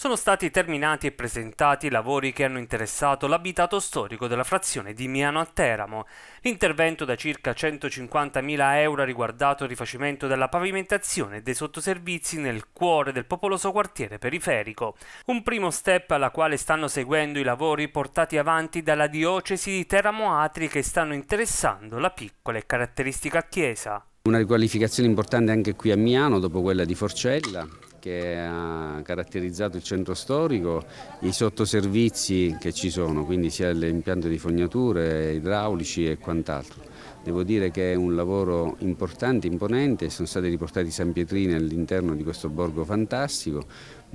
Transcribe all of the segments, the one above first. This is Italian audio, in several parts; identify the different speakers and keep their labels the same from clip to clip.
Speaker 1: sono stati terminati e presentati i lavori che hanno interessato l'abitato storico della frazione di Miano a Teramo. L'intervento da circa 150.000 euro ha riguardato il rifacimento della pavimentazione e dei sottoservizi nel cuore del popoloso quartiere periferico. Un primo step alla quale stanno seguendo i lavori portati avanti dalla diocesi di Teramo Atri che stanno interessando la piccola e caratteristica chiesa.
Speaker 2: Una riqualificazione importante anche qui a Miano dopo quella di Forcella che ha caratterizzato il centro storico, i sottoservizi che ci sono, quindi sia l'impianto di fognature, idraulici e quant'altro. Devo dire che è un lavoro importante, imponente, sono stati riportati San Pietrini all'interno di questo borgo fantastico,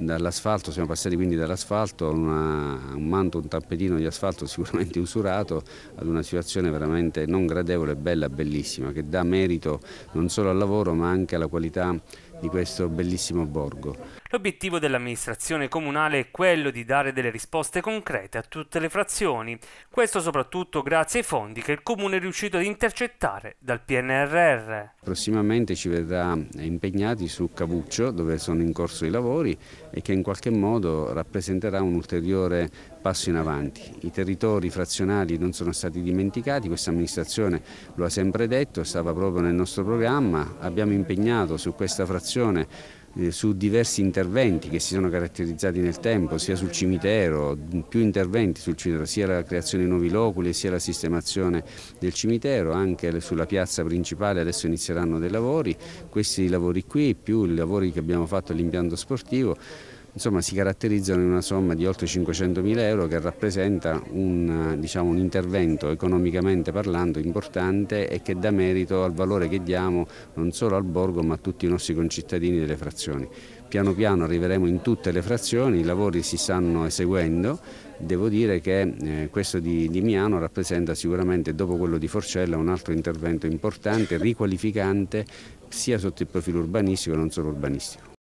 Speaker 2: dall'asfalto, siamo passati quindi dall'asfalto a un manto, un tappetino di asfalto sicuramente usurato ad una situazione veramente non gradevole, bella, bellissima, che dà merito non solo al lavoro ma anche alla qualità di questo bellissimo borgo. L'obiettivo
Speaker 1: dell'amministrazione comunale è quello di dare delle risposte concrete a tutte le frazioni, questo soprattutto grazie ai fondi che il Comune è riuscito ad intercettare dal PNRR.
Speaker 2: Prossimamente ci vedrà impegnati su Cavuccio dove sono in corso i lavori e che in qualche modo rappresenterà un ulteriore passo in avanti. I territori frazionali non sono stati dimenticati, questa amministrazione lo ha sempre detto, stava proprio nel nostro programma, abbiamo impegnato su questa frazione eh, su diversi interventi che si sono caratterizzati nel tempo, sia sul cimitero, più interventi sul cimitero, sia la creazione di nuovi loculi, sia la sistemazione del cimitero, anche sulla piazza principale adesso inizieranno dei lavori, questi lavori qui più i lavori che abbiamo fatto all'impianto sportivo insomma, si caratterizzano in una somma di oltre 500.000 euro che rappresenta un, eh, diciamo, un, intervento economicamente parlando importante e che dà merito al valore che diamo non solo al borgo ma a tutti i nostri concittadini delle frazioni. Piano piano arriveremo in tutte le frazioni, i lavori si stanno eseguendo, devo dire che eh, questo di, di Miano rappresenta sicuramente dopo quello di Forcella un altro intervento importante, riqualificante sia sotto il profilo urbanistico che non solo urbanistico.